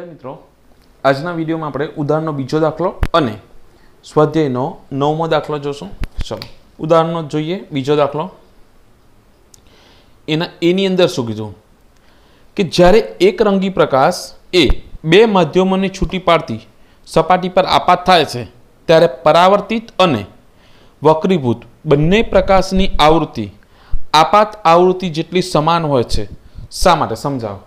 વિદ્યાર્થી મિત્રો આજના વિડીયોમાં આપણે ઉદાહરણનો બીજો દાખલો અને સ્વાધ્યાયનો નવમો દાખલો જોશું ચલો ઉદાહરણનો જોઈએ બીજો દાખલો એના એની અંદર શું કીધું કે જ્યારે એક રંગી પ્રકાશ એ બે માધ્યમોને છૂટી પાડતી સપાટી પર આપાત થાય છે ત્યારે પરાવર્તિત અને વક્રીભૂત બંને પ્રકાશની આવૃત્તિ આપાત આવૃત્તિ જેટલી સમાન હોય છે શા માટે સમજાવો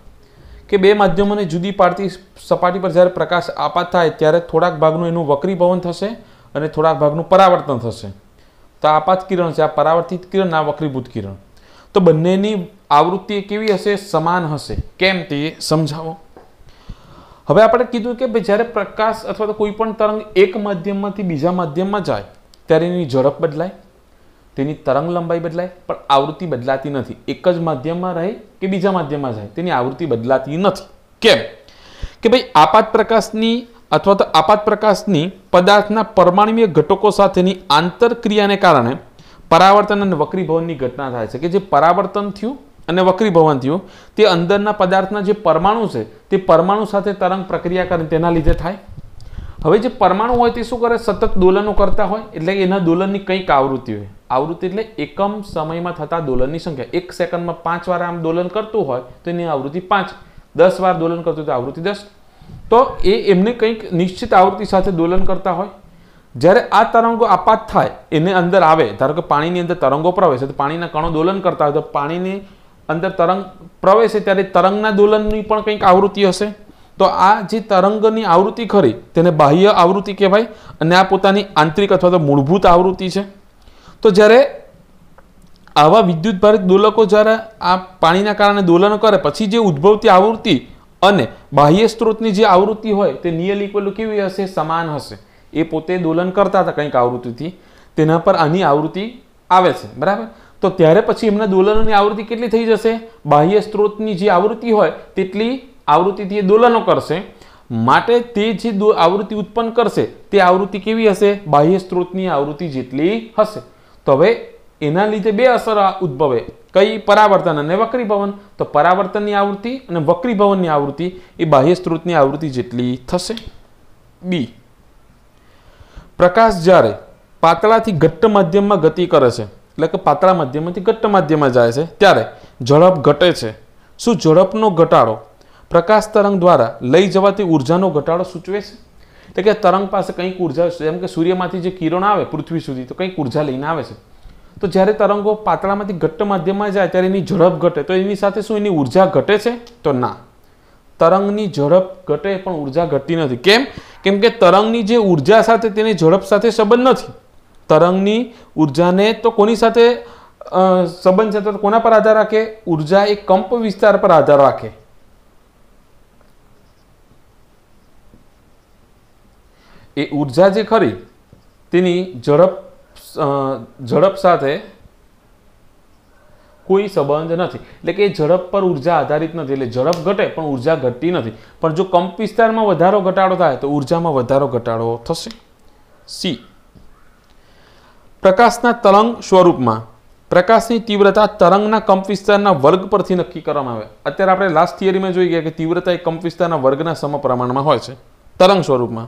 કે બે માધ્યમોને જુદી પાડતી સપાટી પર જ્યારે પ્રકાશ આપાત થાય ત્યારે થોડાક ભાગનું એનું વક્રીભવન થશે અને થોડાક ભાગનું પરાવર્તન થશે તો આપાત કિરણ છે આ પરાવર્તિત કિરણ આ વક્રીભૂત કિરણ તો બંનેની આવૃત્તિ કેવી હશે સમાન હશે કેમ તે સમજાવો હવે આપણે કીધું કે ભાઈ જ્યારે પ્રકાશ અથવા તો કોઈ પણ તરંગ એક માધ્યમમાંથી બીજા માધ્યમમાં જાય ત્યારે એની ઝડપ બદલાય તેની તરંગ લંબાઈ બદલાય પણ આવૃત્તિ બદલાતી નથી એક જ માધ્યમમાં રહે કે બીજા માધ્યમમાં જાય તેની આવૃત્તિ બદલાતી નથી કેમ કે ભાઈ આપાત પ્રકાશની અથવા તો આપાત પ્રકાશની પદાર્થના પરમાણુય ઘટકો સાથેની આંતરક્રિયાને કારણે પરાવર્તન અને વક્રીભવનની ઘટના થાય છે કે જે પરાવર્તન થયું અને વક્રીભવન થયું તે અંદરના પદાર્થના જે પરમાણુ છે તે પરમાણુ સાથે તરંગ પ્રક્રિયા કરીને તેના લીધે થાય હવે જે પરમાણુ હોય તે શું કરે સતત દોલનો કરતા હોય એટલે એના દોલનની કંઈક આવૃત્તિ હોય આવૃત્તિ એટલે એકમ સમયમાં થતા દોલનની સંખ્યા એક સેકન્ડમાં પાંચ વાર આમ દોલન કરતું હોય તો એની આવૃત્તિ પાંચ દસ વાર દોલન કરતું હોય તો આવૃત્તિ દસ તો એ એમને કંઈક નિશ્ચિત આવૃત્તિ સાથે દોલન કરતા હોય જ્યારે આ તરંગો આપાત થાય એને અંદર આવે ધારો કે પાણીની અંદર તરંગો પ્રવેશે તો પાણીના કણો દોલન કરતા હોય તો પાણીની અંદર તરંગ પ્રવેશે ત્યારે તરંગના દોલનની પણ કંઈક આવૃત્તિ હશે તો આ જે તરંગની આવૃત્તિ ખરી તેને બાહ્ય આવૃત્તિ કહેવાય અને આ પોતાની આંતરિક અથવા તો મૂળભૂત આવૃત્તિ છે તો જ્યારે આવા વિદ્યુતભારિત દોલકો જ્યારે આ પાણીના કારણે દોલન કરે પછી જે ઉદ્ભવતી આવૃત્તિ અને બાહ્ય સ્ત્રોતની જે આવૃત્તિ હોય તે નિયલ ઇક્વલ કેવી હશે સમાન હશે એ પોતે દોલન કરતા હતા કંઈક આવૃત્તિથી તેના પર આની આવૃત્તિ આવે છે બરાબર તો ત્યારે પછી એમના દોલનની આવૃત્તિ કેટલી થઈ જશે બાહ્ય સ્ત્રોતની જે આવૃત્તિ હોય તેટલી આવૃત્તિથી એ દોલનો કરશે માટે તે જે આવૃત્તિ ઉત્પન્ન કરશે તે આવૃત્તિ કેવી હશે બાહ્ય સ્ત્રોતની આવૃત્તિ જેટલી હશે તો હવે એના લીધે બે અસર ઉદ્ભવે કઈ પરાવર્તન અને વક્રીભવન તો પરાવર્તનની આવૃત્તિ અને વક્રીભવનની આવૃત્તિ એ બાહ્ય સ્ત્રોતની આવૃત્તિ જેટલી થશે બી પ્રકાશ જ્યારે પાતળાથી ઘટ્ટ માધ્યમમાં ગતિ કરે છે એટલે કે પાતળા માધ્યમમાંથી ઘટ્ટ માધ્યમમાં જાય છે ત્યારે ઝડપ ઘટે છે શું ઝડપનો ઘટાડો પ્રકાશ તરંગ દ્વારા લઈ જવાતી ઉર્જાનો ઘટાડો સૂચવે છે એટલે કે તરંગ પાસે કંઈક ઉર્જા જેમ કે સૂર્યમાંથી જે કિરણ આવે પૃથ્વી સુધી તો કંઈક ઉર્જા લઈને આવે છે તો જ્યારે તરંગો પાતળામાંથી ઘટ્ટ માધ્યમમાં જાય ત્યારે એની ઝડપ ઘટે તો એની સાથે શું એની ઉર્જા ઘટે છે તો ના તરંગની ઝડપ ઘટે પણ ઉર્જા ઘટતી નથી કેમ કેમ કે તરંગની જે ઉર્જા સાથે તેની ઝડપ સાથે સંબંધ નથી તરંગની ઉર્જાને તો કોની સાથે સંબંધ છે તો કોના પર આધાર રાખે ઉર્જા એ કંપ વિસ્તાર પર આધાર રાખે એ ઉર્જા જે ખરી તેની ઝડપ ઝડપ સાથે કોઈ સંબંધ નથી એટલે કે ઝડપ પર ઉર્જા આધારિત નથી એટલે ઝડપ ઘટે પણ ઉર્જા ઘટતી નથી પણ જો કંપ વિસ્તારમાં વધારો ઘટાડો થાય તો ઉર્જામાં વધારો ઘટાડો થશે સી પ્રકાશના તરંગ સ્વરૂપમાં પ્રકાશની તીવ્રતા તરંગના કંપ વિસ્તારના વર્ગ પરથી નક્કી કરવામાં આવે અત્યારે આપણે લાસ્ટ થિયરીમાં જોઈ ગયા કે તીવ્રતા એ કંપ વિસ્તારના વર્ગના સમપ્રમાણમાં હોય છે તરંગ સ્વરૂપમાં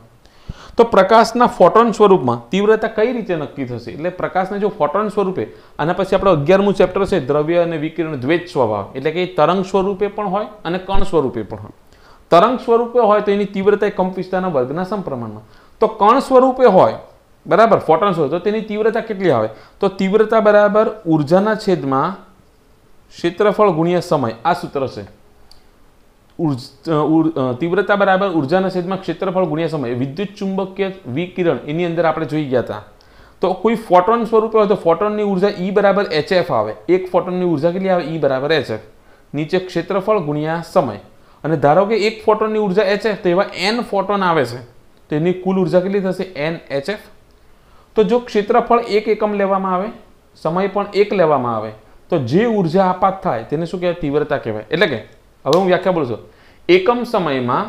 તો પ્રકાશના ફોટોન સ્વરૂપમાં તીવ્રતા કઈ રીતે નક્કી થશે એટલે પ્રકાશના જો ફોટોન સ્વરૂપે અને પછી આપણો અગિયારમું ચેપ્ટર છે દ્રવ્ય અને વિકિરણ દ્વેજ સ્વભાવ એટલે કે તરંગ સ્વરૂપે પણ હોય અને કણ સ્વરૂપે પણ હોય તરંગ સ્વરૂપે હોય તો એની તીવ્રતા કંપ વિસ્તારના વર્ગના સમપ્રમાણમાં તો કણ સ્વરૂપે હોય બરાબર ફોટોન સ્વરૂપ તો તેની તીવ્રતા કેટલી આવે તો તીવ્રતા બરાબર ઉર્જાના છેદમાં ક્ષેત્રફળ ગુણ્યા સમય આ સૂત્ર છે તીવ્રતા બરાબર ઉર્જાના છેદમાં ક્ષેત્રફળ ગુણ્યા સમય વિદ્યુત ચુંબકીય વિકિરણ એની અંદર આપણે જોઈ ગયા હતા તો કોઈ ફોટોન સ્વરૂપે હોય તો ફોટોનની ઉર્જા ઈ e બરાબર એચએફ આવે એક ફોટોનની ઉર્જા કેટલી આવે ઈ e બરાબર એચએફ નીચે ક્ષેત્રફળ ગુણ્યા સમય અને ધારો કે એક ફોટોનની ઉર્જા એચએફ તો એવા એન ફોટોન આવે છે તો એની કુલ ઉર્જા કેટલી થશે એન એચએફ તો જો ક્ષેત્રફળ એક એકમ લેવામાં આવે સમય પણ એક લેવામાં આવે તો જે ઉર્જા આપાત થાય તેને શું કહેવાય તીવ્રતા કહેવાય એટલે કે હવે હું વ્યાખ્યા બોલું છું એકમ સમયમાં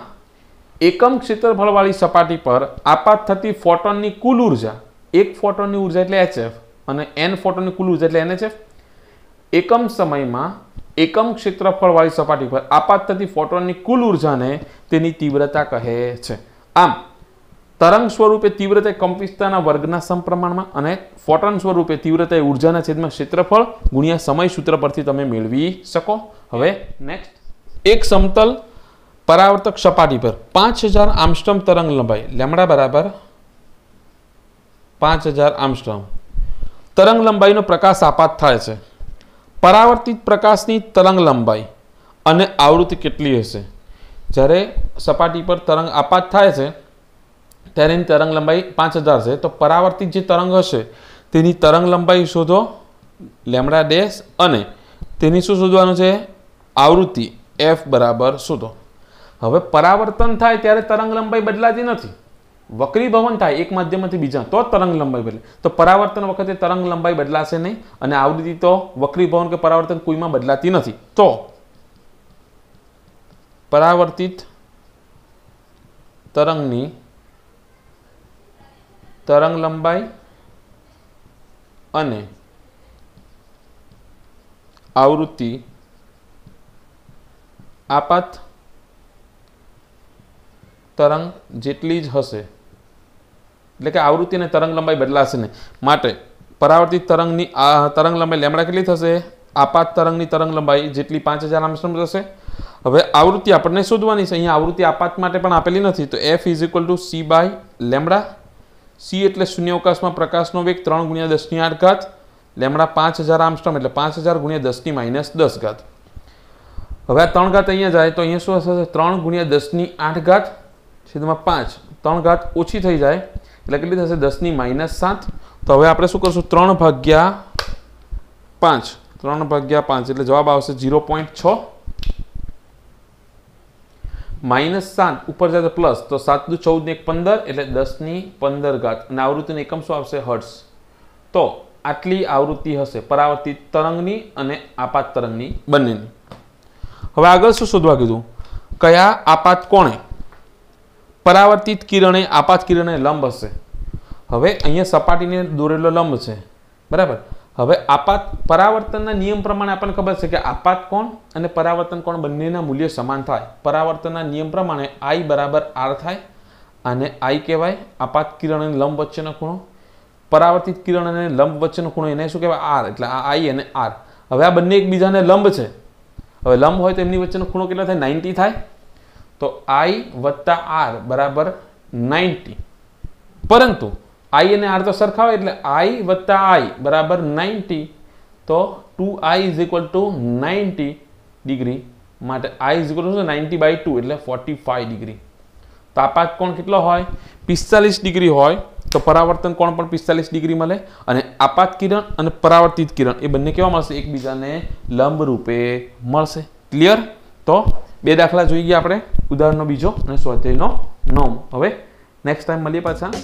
એકમ ક્ષેત્રફળવાળી સપાટી પર આપાત થતી ફોટોનની કુલ ઉર્જા એક ફોટોનની ઉર્જા એટલે એચએફ અને એન ફોટોનની કુલ ઉર્જા એટલે એનએચએફ એકમ સમયમાં એકમ ક્ષેત્રફળવાળી સપાટી પર આપાત થતી ફોટોનની કુલ ઉર્જાને તેની તીવ્રતા કહે છે આમ તરંગ સ્વરૂપે તીવ્રતા કંપિસ્તાના વર્ગના સમપ્રમાણમાં અને ફોટોન સ્વરૂપે તીવ્રતા એ ઉર્જાના છેદમાં ક્ષેત્રફળ ગુણ્યા સમય સૂત્ર પરથી તમે મેળવી શકો હવે નેક્સ્ટ એક સમતલ પરાવર્તક સપાટી પર પાંચ હજાર આમસ્ટમ તરંગ લંબાઈ લેમડા બરાબર પાંચ હજાર આમસ્ટમ તરંગ લંબાઈનો પ્રકાશ આપાત થાય છે પરાવર્તિત પ્રકાશની તરંગ લંબાઈ અને આવૃત્તિ કેટલી હશે જ્યારે સપાટી પર તરંગ આપાત થાય છે ત્યારે એની તરંગ લંબાઈ પાંચ હજાર છે તો પરાવર્તિત જે તરંગ હશે તેની તરંગ લંબાઈ શોધો લેમડા ડેશ અને તેની શું શોધવાનું છે આવૃત્તિ એફ બરાબર શોધો હવે પરાવર્તન થાય ત્યારે તરંગ લંબાઈ બદલાતી નથી વક્રીભવન થાય એક માધ્યમથી બીજા તો તરંગ લંબાઈ બદલે તો પરાવર્તન વખતે તરંગ લંબાઈ બદલાશે નહીં અને આવૃત્તિ તો વક્રીભવન કે પરાવર્તન કોઈમાં બદલાતી નથી તો પરાવર્તિત તરંગની તરંગ લંબાઈ અને આવૃત્તિ આપાત તરંગ જેટલી જ હશે એટલે કે આવૃત્તિ અને તરંગ લંબાઈ બદલાશે ને માટે પરાવર્તિત તરંગની તરંગ લંબાઈ લેમડા કેટલી થશે આપાત તરંગની તરંગ લંબાઈ જેટલી પાંચ હજાર આમસ્ટ્રોમ થશે હવે આવૃત્તિ આપણને શોધવાની છે અહીંયા આવૃત્તિ આપાત માટે પણ આપેલી નથી તો F is equal to C by lambda C એટલે શૂન્યાવકાશમાં પ્રકાશનો વેગ ત્રણ ગુણ્યા દસની આઠ ઘાત લેમડા પાંચ હજાર આમસ્ટ્રોમ એટલે પાંચ હજાર ગુણ્યા દસની માઇનસ દસ ઘાત હવે આ ત્રણ ઘાત અહીંયા જાય તો અહીંયા શું થશે ત્રણ ગુણ્યા દસની આઠ ઘાત છેદમાં પાંચ ત્રણ ઘાત ઓછી થઈ જાય એટલે કેટલી થશે દસની માઇનસ સાત તો હવે આપણે શું કરશું ત્રણ ભાગ્યા પાંચ ત્રણ ભાગ્યા પાંચ એટલે જવાબ આવશે ઝીરો પોઈન્ટ છ માઇનસ સાત ઉપર જાય તો પ્લસ તો સાત દુ ચૌદ ને એક પંદર એટલે દસની પંદર ઘાત અને આવૃત્તિનો એકમ શું આવશે હર્ષ તો આટલી આવૃત્તિ હશે પરાવર્તિત તરંગની અને આપાત તરંગની બંનેની હવે આગળ શું શોધવા કીધું કયા આપાત કોણે પરાવર્તિત કિરણે આપાત કિરણે લંબ હશે હવે અહીંયા સપાટીને દોરેલો લંબ છે બરાબર હવે આપાત પરાવર્તનના નિયમ પ્રમાણે આપણને ખબર છે કે આપાત કોણ અને પરાવર્તન કોણ બંનેના મૂલ્ય સમાન થાય પરાવર્તનના નિયમ પ્રમાણે આઈ બરાબર આર થાય અને આઈ કહેવાય આપાત કિરણ અને લંબ વચ્ચેનો ખૂણો પરાવર્તિત કિરણ અને લંબ વચ્ચેનો ખૂણો એને શું કહેવાય આર એટલે આ આઈ અને આર હવે આ બંને એકબીજાને લંબ છે હવે લંબ હોય તો એમની વચ્ચેનો ખૂણો કેટલો થાય નાઇન્ટી થાય તો આઈ વત્તા આર બરાબર નાઇન્ટી પરંતુ આઈ અને આર તો સરખા હોય એટલે આઈ વત્તા આઈ બરાબર નાઇન્ટી તો two I is equal to ninety degree માટે I is equal to ninety by two એટલે ફોર્ટી ફાઇવ ડિગ્રી તાપાક કોણ કેટલો હોય પિસ્તાલીસ ડિગ્રી હોય તો પરાવર્તન કોણ પણ પિસ્તાલીસ ડિગ્રી મળે અને આપાત કિરણ અને પરાવર્તિત કિરણ એ બંને કેવા મળશે એકબીજાને લંબ રૂપે મળશે ક્લિયર તો બે દાખલા જોઈ ગયા આપણે ઉદાહરણનો બીજો અને સ્વાધ્યાયનો નોમ હવે નેક્સ્ટ ટાઈમ મળીએ પાછા